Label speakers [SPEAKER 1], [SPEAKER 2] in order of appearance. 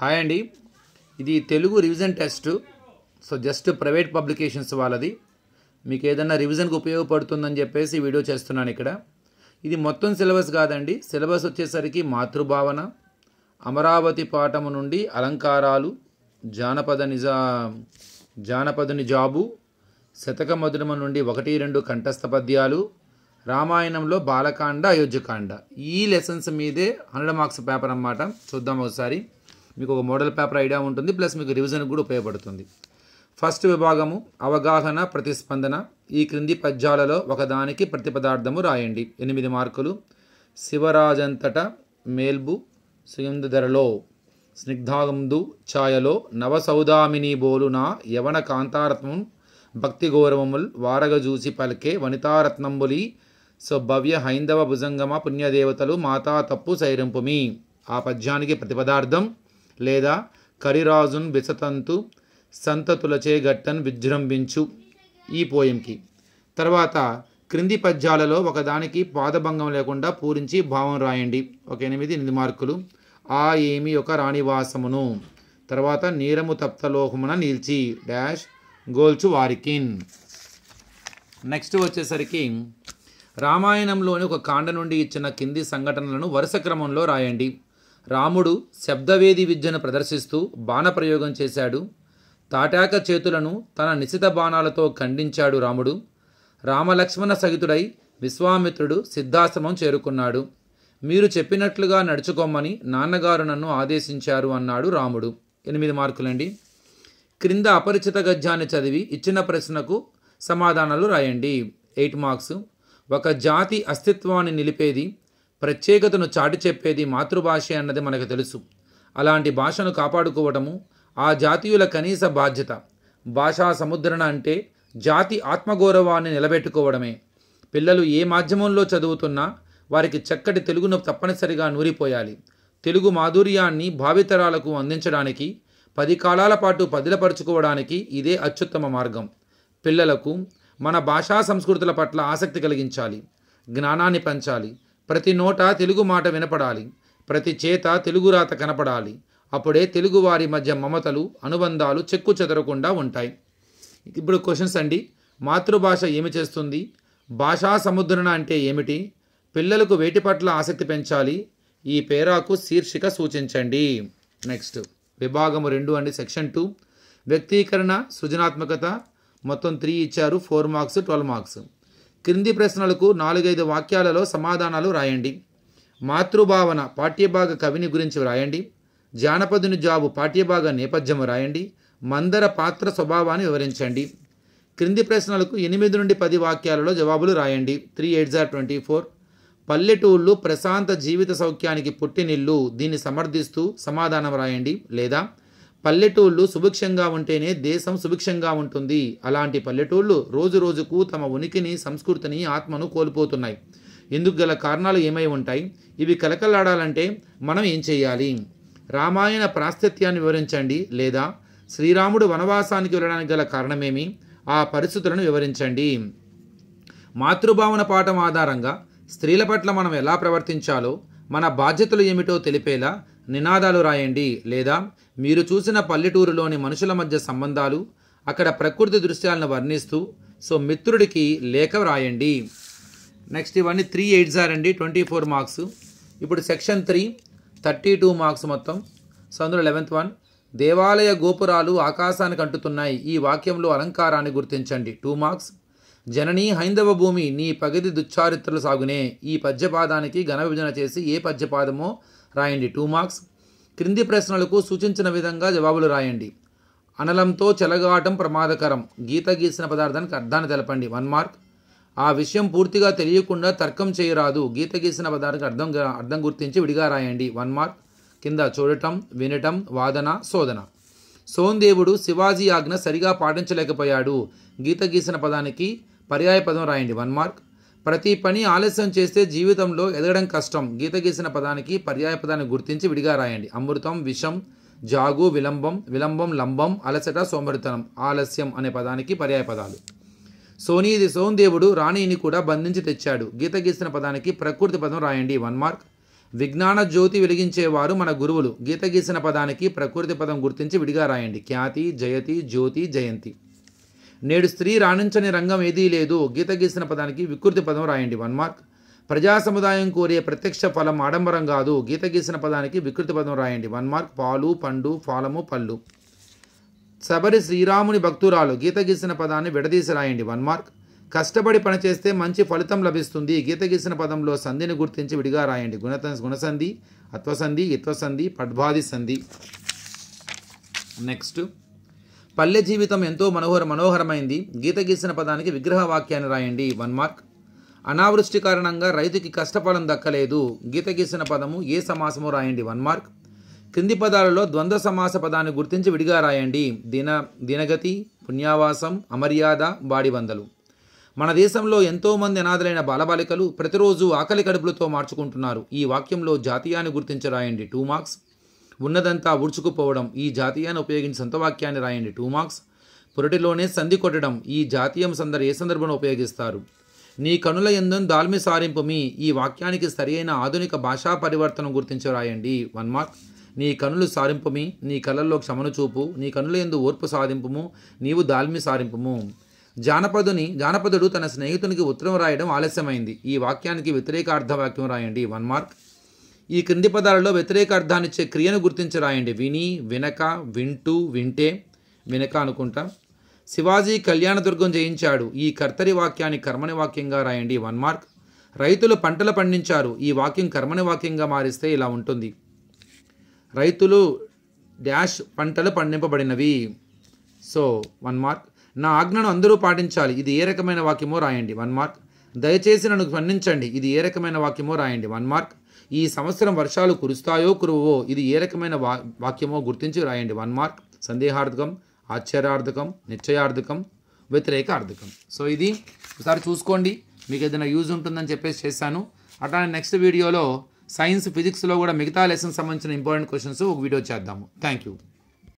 [SPEAKER 1] hi అండి ఇది Telugu revision test so just private publications వాళ్ళది మీకు ఏదన్నా రివిజన్కి ఉపయోగపడుతుందని చెప్పేసి వీడియో చేస్తున్నాను ఇక్కడ ఇది మొత్తం సిలబస్ కాదండి సిలబస్ వచ్చేసరికి మాతృభావన అమరావతి పాఠము నుండి అలంకారాలు జానపద నిజా జానపదుని జాబు శతక మధురమ నుండి ఒకటి రెండు కంఠస్థ పద్యాలు రామాయణంలో బాలకాండ అయోధ్యకాండ ఈ లెసన్స్ మీదే హండ్రెడ్ మార్క్స్ పేపర్ అన్నమాట చూద్దాం ఒకసారి మీకు ఒక మోడల్ పేపర్ ఐడియా ఉంటుంది ప్లస్ మీకు రివిజన్కి కూడా ఉపయోగపడుతుంది ఫస్ట్ విభాగము అవగాహన ప్రతిస్పందన ఈ క్రింది పద్యాలలో ఒకదానికి ప్రతిపదార్థము రాయండి ఎనిమిది మార్కులు శివరాజంతట మేల్బు సుగంధరలో స్నిగ్ధాగందు ఛాయలో నవసౌదామిని బోలున యవన కాంతారత్నం భక్తి గౌరవముల్ వారగజూసి పలికే వనితారత్నంబులి సో భవ్య హైందవ భుజంగమ పుణ్యదేవతలు మాతా తప్పు సైరంపుమి ఆ పద్యానికి ప్రతిపదార్థం లేదా కరిరాజున్ బిసతంతు సంతతులచే గట్టన్ విజృంభించు ఈ పోయంకి తర్వాత క్రింది పద్యాలలో ఒకదానికి పాదభంగం లేకుండా పూరించి భావం రాయండి ఒక ఎనిమిది ఎనిమిది మార్కులు ఆ ఏమి ఒక రాణివాసమును తర్వాత నీరము తప్తలోహమున నిలిచి డాష్ గోల్చు వారికిన్ నెక్స్ట్ వచ్చేసరికి రామాయణంలోని ఒక కాండ నుండి ఇచ్చిన కింది సంఘటనలను వరుస క్రమంలో రాయండి రాముడు శబ్దవేది విద్యను ప్రదర్శిస్తూ బాణప్రయోగం చేశాడు తాటాక చేతులను తన నిశిత బాణాలతో ఖండించాడు రాముడు రామలక్ష్మణ సహితుడై విశ్వామిత్రుడు సిద్ధాశ్రమం చేరుకున్నాడు మీరు చెప్పినట్లుగా నడుచుకోమని నాన్నగారు నన్ను ఆదేశించారు అన్నాడు రాముడు ఎనిమిది మార్కులండి క్రింద అపరిచిత గద్యాన్ని చదివి ఇచ్చిన ప్రశ్నకు సమాధానాలు రాయండి ఎయిట్ మార్క్స్ ఒక జాతి అస్తిత్వాన్ని నిలిపేది ప్రత్యేకతను చాటి చెప్పేది మాతృభాష అన్నది మనకు తెలుసు అలాంటి భాషను కాపాడుకోవటము ఆ జాతీయుల కనీస బాధ్యత భాషా సముద్రణ అంటే జాతి ఆత్మగౌరవాన్ని నిలబెట్టుకోవడమే పిల్లలు ఏ మాధ్యమంలో చదువుతున్నా వారికి చక్కటి తెలుగును తప్పనిసరిగా నూరిపోయాలి తెలుగు మాధుర్యాన్ని భావితరాలకు అందించడానికి పది కాలాల పాటు పదిలపరుచుకోవడానికి ఇదే అత్యుత్తమ మార్గం పిల్లలకు మన భాషా సంస్కృతుల పట్ల ఆసక్తి కలిగించాలి జ్ఞానాన్ని పంచాలి ప్రతి నోట తెలుగు మాట వినపడాలి ప్రతి చేత తెలుగు రాత కనపడాలి అప్పుడే తెలుగు వారి మధ్య మమతలు అనుబంధాలు చెక్కు చెదరకుండా ఉంటాయి ఇప్పుడు క్వశ్చన్స్ అండి మాతృభాష ఏమి చేస్తుంది భాషా సముద్రణ అంటే ఏమిటి పిల్లలకు వేటి పట్ల ఆసక్తి పెంచాలి ఈ పేరాకు శీర్షిక సూచించండి నెక్స్ట్ విభాగము రెండు అండి సెక్షన్ టూ వ్యక్తీకరణ సృజనాత్మకత మొత్తం త్రీ ఇచ్చారు ఫోర్ మార్క్స్ ట్వెల్వ్ మార్క్స్ క్రింది ప్రశ్నలకు నాలుగైదు వాక్యాలలో సమాధానాలు రాయండి మాతృభావన పాఠ్యభాగ కవిని గురించి వ్రాయండి జానపదుని జాబు పాఠ్యభాగ నేపథ్యం రాయండి మందర పాత్ర స్వభావాన్ని వివరించండి క్రింది ప్రశ్నలకు ఎనిమిది నుండి పది వాక్యాలలో జవాబులు రాయండి త్రీ ఎయిట్ జార్ ట్వంటీ ఫోర్ పల్లెటూళ్ళు ప్రశాంత జీవిత సౌఖ్యానికి పుట్టినిల్లు దీన్ని సమర్థిస్తూ సమాధానం రాయండి లేదా పల్లెటూళ్ళు సుభిక్షంగా ఉంటేనే దేశం సుభిక్షంగా ఉంటుంది అలాంటి పల్లెటూళ్ళు రోజు రోజుకు తమ ఉనికిని సంస్కృతిని ఆత్మను కోల్పోతున్నాయి ఎందుకు గల కారణాలు ఏమై ఉంటాయి ఇవి కలకలాడాలంటే మనం ఏం చేయాలి రామాయణ ప్రాస్థిత్యాన్ని వివరించండి లేదా శ్రీరాముడు వనవాసానికి వెళ్ళడానికి గల కారణమేమి ఆ పరిస్థితులను వివరించండి మాతృభావన పాఠం ఆధారంగా స్త్రీల పట్ల మనం ఎలా ప్రవర్తించాలో మన బాధ్యతలు ఏమిటో తెలిపేలా నినాదాలు రాయండి లేదా మీరు చూసిన పల్లెటూరులోని మనుషుల మధ్య సంబంధాలు అక్కడ ప్రకృతి దృశ్యాలను వర్ణిస్తూ సో మిత్రుడికి లేఖ రాయండి నెక్స్ట్ ఇవన్నీ త్రీ ఎయిట్స్ అండి ట్వంటీ ఫోర్ మార్క్స్ ఇప్పుడు section three thirty two marks మొత్తం సో అందులో లెవెన్త్ వన్ దేవాలయ గోపురాలు ఆకాశానికి అంటుతున్నాయి ఈ వాక్యంలో అలంకారాన్ని గుర్తించండి టూ మార్క్స్ జననీ హైందవ భూమి నీ పగది దుచ్చారిత్రలు సాగునే ఈ పద్యపాదానికి ఘన విభజన చేసి ఏ పద్యపాదమో రాయండి టూ మార్క్స్ క్రింది ప్రశ్నలకు సూచించిన విధంగా జవాబులు రాయండి అనలంతో చెలగాటం ప్రమాదకరం గీత గీసిన పదార్థానికి అర్థాన్ని తెలపండి వన్ మార్క్ ఆ విషయం పూర్తిగా తెలియకుండా తర్కం చేయరాదు గీత గీసిన పదార్థానికి అర్థం అర్థం గుర్తించి విడిగా రాయండి వన్ మార్క్ కింద చూడటం వినటం వాదన శోధన సోందేవుడు శివాజీ ఆజ్ఞ సరిగా పాటించలేకపోయాడు గీత గీసిన పదానికి పర్యాయ పదం రాయండి వన్ మార్క్ ప్రతి పని ఆలస్యం చేస్తే జీవితంలో ఎదగడం కష్టం గీత గీసిన పదానికి పర్యాయ పదాన్ని గుర్తించి విడిగా రాయండి అమృతం విషం జాగు విలంబం విలంబం లంబం అలసట సోమరితనం ఆలస్యం అనే పదానికి పర్యాయ పదాలు సోనీ ఇది దేవుడు రాణిని కూడా బంధించి తెచ్చాడు గీత గీసిన పదానికి ప్రకృతి పదం రాయండి వన్ మార్క్ విజ్ఞాన జ్యోతి వెలిగించేవారు మన గురువులు గీత గీసిన పదానికి ప్రకృతి పదం గుర్తించి విడిగా రాయండి ఖ్యాతి జయతి జ్యోతి జయంతి నేడు స్త్రీ రాణించని రంగం ఏదీ లేదు గీత గీసిన పదానికి వికృతి పదం రాయండి వన్ మార్క్ ప్రజా సముదాయం కోరే ప్రత్యక్ష ఫలం ఆడంబరం కాదు గీత గీసిన పదానికి వికృతి పదం రాయండి వన్ మార్క్ పాలు పండు ఫాలము పళ్ళు శబరి శ్రీరాముని భక్తురాలు గీత గీసిన పదాన్ని విడదీసి రాయండి వన్ మార్క్ కష్టపడి పనిచేస్తే మంచి ఫలితం లభిస్తుంది గీత గీసిన పదంలో సంధిని గుర్తించి విడిగా రాయండి గుణత గుణసంధి అత్వసంధి ఇత్వసంధి పడ్భాది సంధి నెక్స్ట్ పల్లె జీవితం ఎంతో మనోహర మనోహరమైంది గీత గీసిన పదానికి విగ్రహ వాక్యాన్ని రాయండి వన్ మార్క్ అనావృష్టి కారణంగా రైతుకి కష్టపడం దక్కలేదు గీత గీసిన పదము ఏ సమాసము రాయండి వన్ మార్క్ క్రింది పదాలలో ద్వంద్వ సమాస పదాన్ని గుర్తించి విడిగా రాయండి దిన దినగతి పుణ్యావాసం అమర్యాద బాడివందలు మన దేశంలో ఎంతోమంది అనాథలైన బాలబాలికలు ప్రతిరోజు ఆకలి కడుపులతో మార్చుకుంటున్నారు ఈ వాక్యంలో జాతీయాన్ని గుర్తించి రాయండి టూ మార్క్స్ ఉన్నదంతా ఉడుచుకుపోవడం ఈ జాతీయాన్ని ఉపయోగించి సొంత వాక్యాన్ని రాయండి టూ మార్క్స్ పొరటిలోనే సంధి కొట్టడం ఈ జాతీయం సందర్ ఏ సందర్భంలో ఉపయోగిస్తారు నీ కనుల ఎందు దాల్మి సారింపు మీ ఈ వాక్యానికి సరియైన ఆధునిక భాషా పరివర్తనం గుర్తించి రాయండి వన్ మార్క్ నీ కనులు సారింపుమి నీ కళ్ళల్లో క్షమను చూపు నీ కనుల ఎందు ఓర్పు సాధింపు నీవు దాల్మి సారింపుము జానపదుని జానపదుడు తన స్నేహితునికి ఉత్తరం రాయడం ఆలస్యమైంది ఈ వాక్యానికి వ్యతిరేక అర్థవాక్యం రాయండి వన్ మార్క్ ఈ క్రింది పదాలలో వ్యతిరేక అర్థాన్నిచ్చే క్రియను గుర్తించరాయండి విని వినక వింటూ వింటే వినక అనుకుంటా శివాజీ కళ్యాణదుర్గం జయించాడు ఈ కర్తరి వాక్యాన్ని కర్మని వాక్యంగా రాయండి వన్ మార్క్ రైతులు పంటలు పండించారు ఈ వాక్యం కర్మని వాక్యంగా మారిస్తే ఇలా ఉంటుంది రైతులు డ్యాష్ పంటలు పండింపబడినవి సో వన్ మార్క్ నా ఆజ్ఞను అందరూ పాటించాలి ఇది ఏ రకమైన వాక్యమో రాయండి వన్ మార్క్ దయచేసి నన్ను స్పందించండి ఇది ఏ రకమైన వాక్యమో రాయండి వన్ మార్క్ ఈ సంవత్సరం వర్షాలు కురుస్తాయో కురువో ఇది ఏ రకమైన వా వాక్యమో గుర్తించి రాయండి వన్ మార్క్ సందేహార్థకం ఆశ్చర్యార్థకం నిశ్చయార్థకం వ్యతిరేక అర్థకం సో ఇది ఒకసారి చూసుకోండి మీకు ఏదైనా యూజ్ ఉంటుందని చెప్పేసి చేశాను అట్లానే నెక్స్ట్ వీడియోలో సైన్స్ ఫిజిక్స్లో కూడా మిగతా లెసన్ సంబంధించిన ఇంపార్టెంట్ క్వశ్చన్స్ ఒక వీడియో చేద్దాము థ్యాంక్ యూ